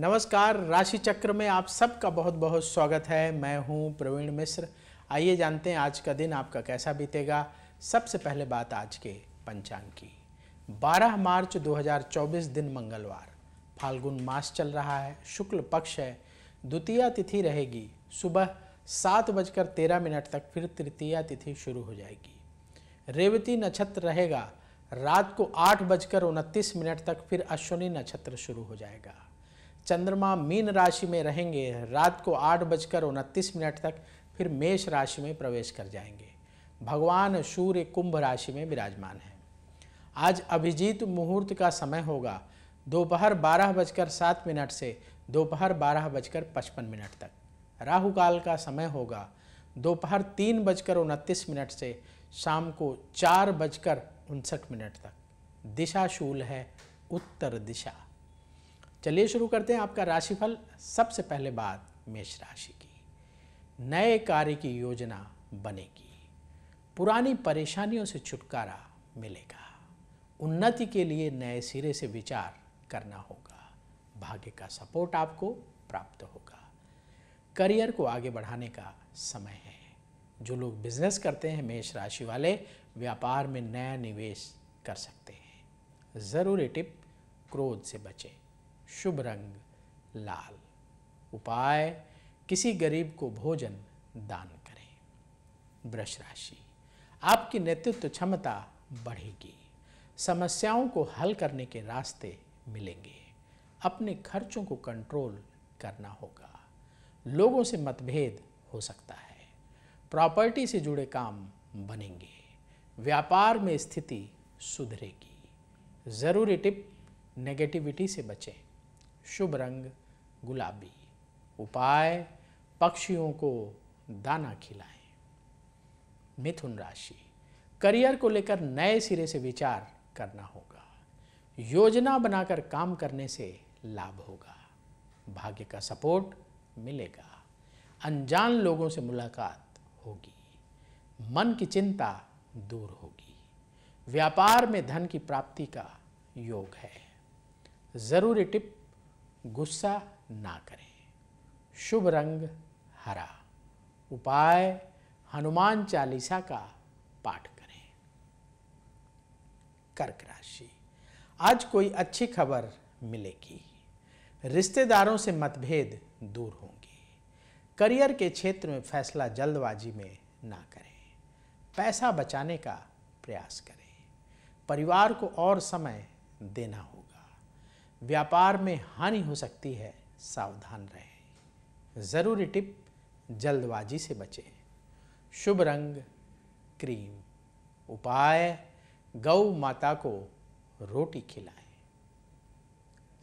नमस्कार राशि चक्र में आप सबका बहुत बहुत स्वागत है मैं हूं प्रवीण मिश्र आइए जानते हैं आज का दिन आपका कैसा बीतेगा सबसे पहले बात आज के पंचांग की 12 मार्च 2024 दिन मंगलवार फाल्गुन मास चल रहा है शुक्ल पक्ष है द्वितीय तिथि रहेगी सुबह सात बजकर तेरह मिनट तक फिर तृतीय तिथि शुरू हो जाएगी रेवती नक्षत्र रहेगा रात को आठ बजकर उनतीस मिनट तक फिर अश्विनी नक्षत्र शुरू हो जाएगा चंद्रमा मीन राशि में रहेंगे रात को आठ बजकर उनतीस मिनट तक फिर मेष राशि में प्रवेश कर जाएंगे भगवान सूर्य कुंभ राशि में विराजमान है आज अभिजीत मुहूर्त का समय होगा दोपहर बारह बजकर सात मिनट से दोपहर बारह बजकर पचपन मिनट तक राहु काल का समय होगा दोपहर तीन बजकर उनतीस मिनट से शाम को चार बजकर उनसठ मिनट तक दिशा शूल है उत्तर दिशा चलिए शुरू करते हैं आपका राशिफल सबसे पहले बात मेष राशि की नए कार्य की योजना बनेगी पुरानी परेशानियों से छुटकारा मिलेगा उन्नति के लिए नए सिरे से विचार करना होगा भाग्य का सपोर्ट आपको प्राप्त होगा करियर को आगे बढ़ाने का समय है जो लोग बिजनेस करते हैं मेष राशि वाले व्यापार में नया निवेश कर सकते हैं ज़रूरी टिप क्रोध से बचें शुभ रंग लाल उपाय किसी गरीब को भोजन दान करें वृष राशि आपकी नेतृत्व क्षमता बढ़ेगी समस्याओं को हल करने के रास्ते मिलेंगे अपने खर्चों को कंट्रोल करना होगा लोगों से मतभेद हो सकता है प्रॉपर्टी से जुड़े काम बनेंगे व्यापार में स्थिति सुधरेगी ज़रूरी टिप नेगेटिविटी से बचें शुभ रंग गुलाबी उपाय पक्षियों को दाना खिलाएं मिथुन राशि करियर को लेकर नए सिरे से विचार करना होगा योजना बनाकर काम करने से लाभ होगा भाग्य का सपोर्ट मिलेगा अनजान लोगों से मुलाकात होगी मन की चिंता दूर होगी व्यापार में धन की प्राप्ति का योग है ज़रूरी टिप गुस्सा ना करें शुभ रंग हरा उपाय हनुमान चालीसा का पाठ करें कर्क राशि आज कोई अच्छी खबर मिलेगी रिश्तेदारों से मतभेद दूर होंगे करियर के क्षेत्र में फैसला जल्दबाजी में ना करें पैसा बचाने का प्रयास करें परिवार को और समय देना होगा व्यापार में हानि हो सकती है सावधान रहें ज़रूरी टिप जल्दबाजी से बचें शुभ रंग क्रीम उपाय गौ माता को रोटी खिलाएं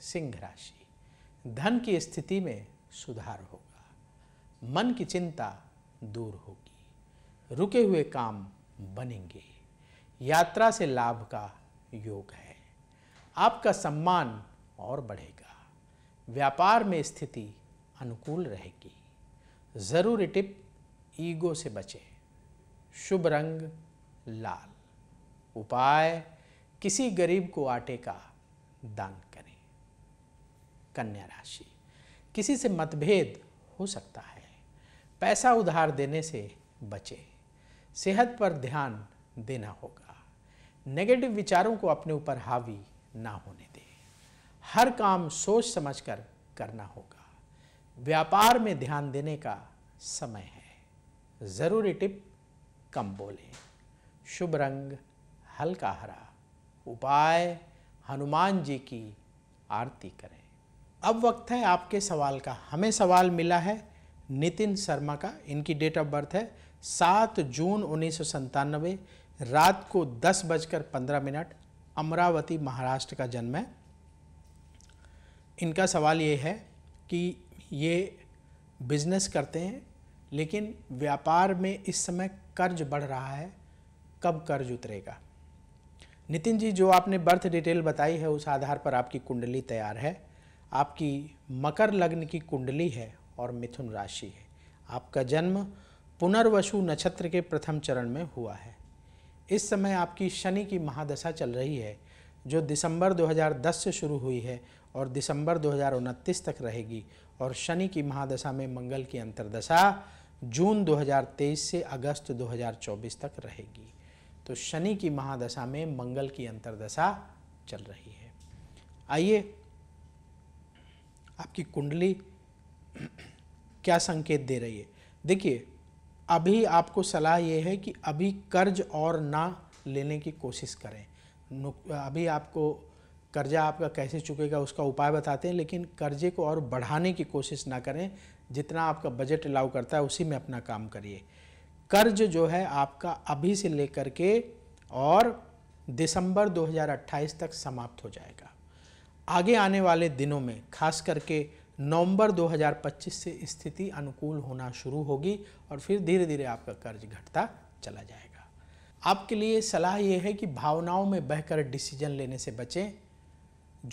सिंह राशि धन की स्थिति में सुधार होगा मन की चिंता दूर होगी रुके हुए काम बनेंगे यात्रा से लाभ का योग है आपका सम्मान और बढ़ेगा व्यापार में स्थिति अनुकूल रहेगी ज़रूरी टिप ईगो से बचें शुभ रंग लाल उपाय किसी गरीब को आटे का दान करें कन्या राशि किसी से मतभेद हो सकता है पैसा उधार देने से बचें सेहत पर ध्यान देना होगा नेगेटिव विचारों को अपने ऊपर हावी ना होने दें हर काम सोच समझ कर करना होगा व्यापार में ध्यान देने का समय है ज़रूरी टिप कम बोलें शुभ रंग हल्का हरा उपाय हनुमान जी की आरती करें अब वक्त है आपके सवाल का हमें सवाल मिला है नितिन शर्मा का इनकी डेट ऑफ बर्थ है सात जून उन्नीस रात को दस बजकर पंद्रह मिनट अमरावती महाराष्ट्र का जन्म है इनका सवाल ये है कि ये बिजनेस करते हैं लेकिन व्यापार में इस समय कर्ज बढ़ रहा है कब कर्ज उतरेगा नितिन जी जो आपने बर्थ डिटेल बताई है उस आधार पर आपकी कुंडली तैयार है आपकी मकर लग्न की कुंडली है और मिथुन राशि है आपका जन्म पुनर्वसु नक्षत्र के प्रथम चरण में हुआ है इस समय आपकी शनि की महादशा चल रही है जो दिसंबर 2010 से शुरू हुई है और दिसंबर दो तक रहेगी और शनि की महादशा में मंगल की अंतर्दशा जून 2023 से अगस्त 2024 तक रहेगी तो शनि की महादशा में मंगल की अंतर्दशा चल रही है आइए आपकी कुंडली क्या संकेत दे रही है देखिए अभी आपको सलाह ये है कि अभी कर्ज और ना लेने की कोशिश करें अभी आपको कर्जा आपका कैसे चुकेगा उसका उपाय बताते हैं लेकिन कर्जे को और बढ़ाने की कोशिश ना करें जितना आपका बजट अलाउ करता है उसी में अपना काम करिए कर्ज जो है आपका अभी से लेकर के और दिसंबर 2028 तक समाप्त हो जाएगा आगे आने वाले दिनों में खास करके नवंबर 2025 से स्थिति अनुकूल होना शुरू होगी और फिर धीरे धीरे आपका कर्ज घटता चला जाएगा आपके लिए सलाह ये है कि भावनाओं में बहकर डिसीजन लेने से बचें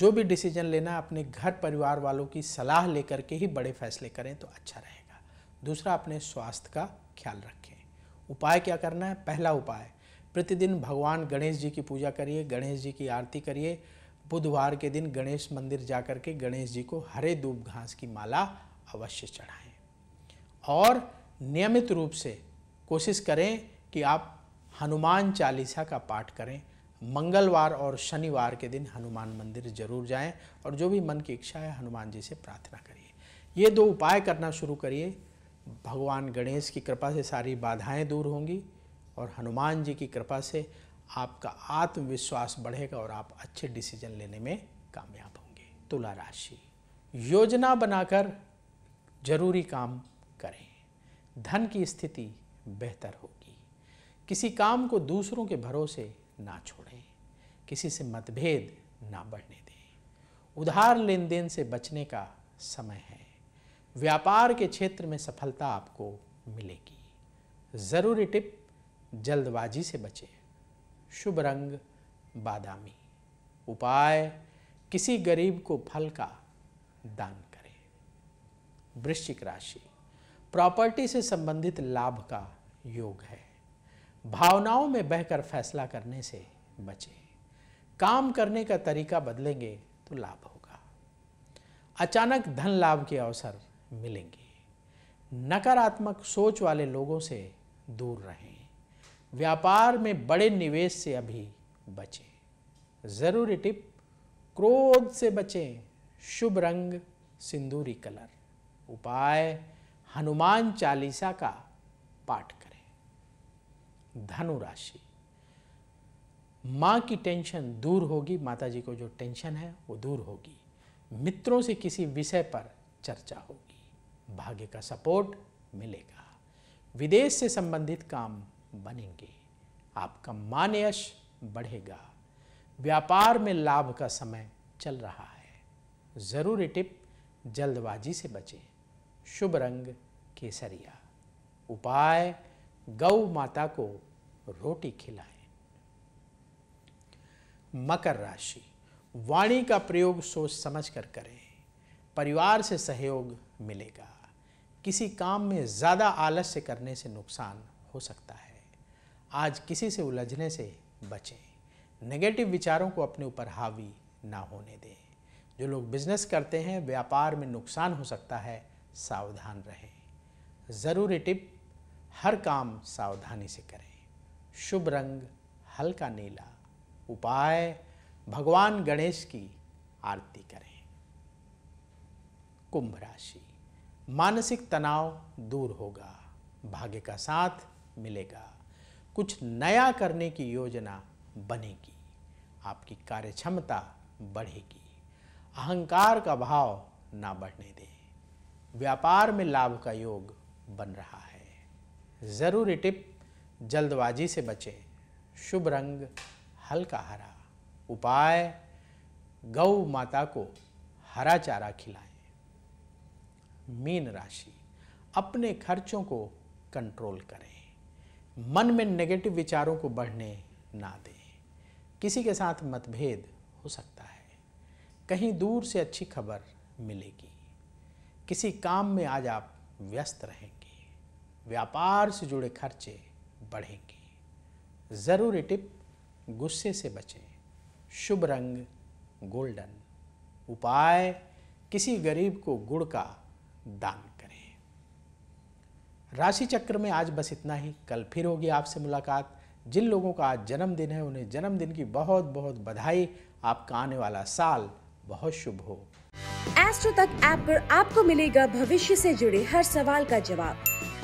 जो भी डिसीजन लेना अपने घर परिवार वालों की सलाह लेकर के ही बड़े फैसले करें तो अच्छा रहेगा दूसरा अपने स्वास्थ्य का ख्याल रखें उपाय क्या करना है पहला उपाय प्रतिदिन भगवान गणेश जी की पूजा करिए गणेश जी की आरती करिए बुधवार के दिन गणेश मंदिर जा कर के गणेश जी को हरे दूब घास की माला अवश्य चढ़ाएं और नियमित रूप से कोशिश करें कि आप हनुमान चालीसा का पाठ करें मंगलवार और शनिवार के दिन हनुमान मंदिर जरूर जाएं और जो भी मन की इच्छा है हनुमान जी से प्रार्थना करिए ये दो उपाय करना शुरू करिए भगवान गणेश की कृपा से सारी बाधाएं दूर होंगी और हनुमान जी की कृपा से आपका आत्मविश्वास बढ़ेगा और आप अच्छे डिसीजन लेने में कामयाब होंगे तुला राशि योजना बनाकर जरूरी काम करें धन की स्थिति बेहतर होगी किसी काम को दूसरों के भरोसे ना छोड़ें किसी से मतभेद ना बढ़ने दें उधार लेन देन से बचने का समय है व्यापार के क्षेत्र में सफलता आपको मिलेगी ज़रूरी टिप जल्दबाजी से बचें शुभ रंग बादामी उपाय किसी गरीब को फल का दान करें वृश्चिक राशि प्रॉपर्टी से संबंधित लाभ का योग है भावनाओं में बहकर फैसला करने से बचें काम करने का तरीका बदलेंगे तो लाभ होगा अचानक धन लाभ के अवसर मिलेंगे नकारात्मक सोच वाले लोगों से दूर रहें व्यापार में बड़े निवेश से अभी बचें ज़रूरी टिप क्रोध से बचें शुभ रंग सिंदूरी कलर उपाय हनुमान चालीसा का पाठ करें धनु राशि माँ की टेंशन दूर होगी माता जी को जो टेंशन है वो दूर होगी मित्रों से किसी विषय पर चर्चा होगी भाग्य का सपोर्ट मिलेगा विदेश से संबंधित काम बनेंगे आपका मान यश बढ़ेगा व्यापार में लाभ का समय चल रहा है ज़रूरी टिप जल्दबाजी से बचें शुभ रंग केसरिया उपाय गौ माता को रोटी खिलाए मकर राशि वाणी का प्रयोग सोच समझ कर करें परिवार से सहयोग मिलेगा किसी काम में ज़्यादा आलस्य करने से नुकसान हो सकता है आज किसी से उलझने से बचें नेगेटिव विचारों को अपने ऊपर हावी ना होने दें जो लोग बिजनेस करते हैं व्यापार में नुकसान हो सकता है सावधान रहें ज़रूरी टिप हर काम सावधानी से करें शुभ रंग हल्का नीला उपाय भगवान गणेश की आरती करें कुंभ राशि मानसिक तनाव दूर होगा भाग्य का साथ मिलेगा कुछ नया करने की योजना बनेगी आपकी कार्य क्षमता बढ़ेगी अहंकार का भाव ना बढ़ने दें व्यापार में लाभ का योग बन रहा है ज़रूरी टिप जल्दबाजी से बचें शुभ रंग हल्का हरा उपाय गौ माता को हरा चारा खिलाएं मीन राशि अपने खर्चों को कंट्रोल करें मन में नेगेटिव विचारों को बढ़ने ना दें किसी के साथ मतभेद हो सकता है कहीं दूर से अच्छी खबर मिलेगी किसी काम में आज आप व्यस्त रहेंगे व्यापार से जुड़े खर्चे बढ़ेंगे जरूरी टिप गुस्से से बचें शुभ रंग गोल्डन उपाय किसी गरीब को गुड़ का दान करें राशि चक्र में आज बस इतना ही कल फिर होगी आपसे मुलाकात जिन लोगों का आज जन्मदिन है उन्हें जन्मदिन की बहुत बहुत बधाई आपका आने वाला साल बहुत शुभ हो एस्ट्रो तक ऐप आप पर आपको मिलेगा भविष्य से जुड़े हर सवाल का जवाब